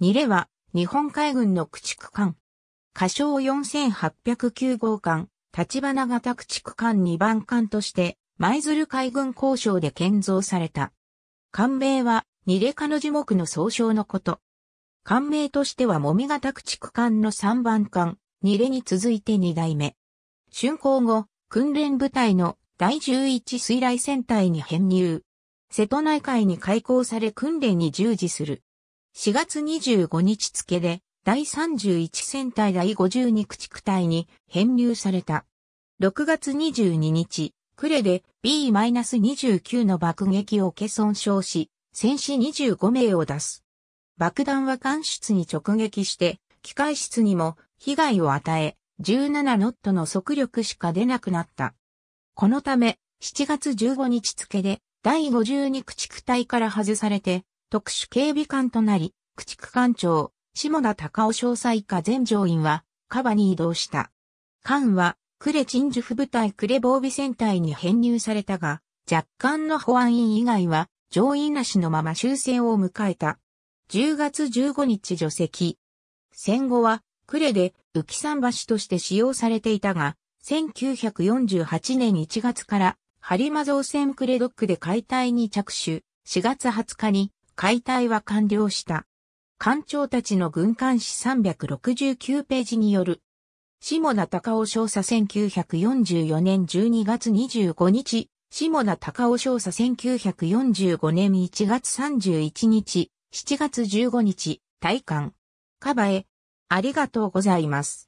ニレは、日本海軍の駆逐艦。仮称4809号艦、立花型駆逐艦2番艦として、舞鶴海軍交渉で建造された。艦名は、ニレカの樹木の総称のこと。艦名としてはもみ型駆逐艦の3番艦、ニレに続いて2代目。竣工後、訓練部隊の第11水雷戦隊に編入。瀬戸内海に開港され訓練に従事する。4月25日付で第31戦隊第52駆逐隊に編入された。6月22日、呉で B-29 の爆撃を受け損傷し、戦死25名を出す。爆弾は艦室に直撃して、機械室にも被害を与え、17ノットの速力しか出なくなった。このため、7月15日付で、第52駆逐隊から外されて、特殊警備官となり、駆逐艦長、下田高尾詳細課全乗員は、カバに移動した。艦は、クレ鎮守府部隊クレ防備戦隊に編入されたが、若干の保安員以外は、乗員なしのまま終戦を迎えた。10月15日除籍。戦後は、呉で浮き桟橋として使用されていたが、1948年1月から、播磨造船レドックで解体に着手、4月20日に解体は完了した。艦長たちの軍艦史369ページによる。下名高尾少佐1944年12月25日、下名高尾少佐1945年1月31日、7月15日、体感。カバエ、ありがとうございます。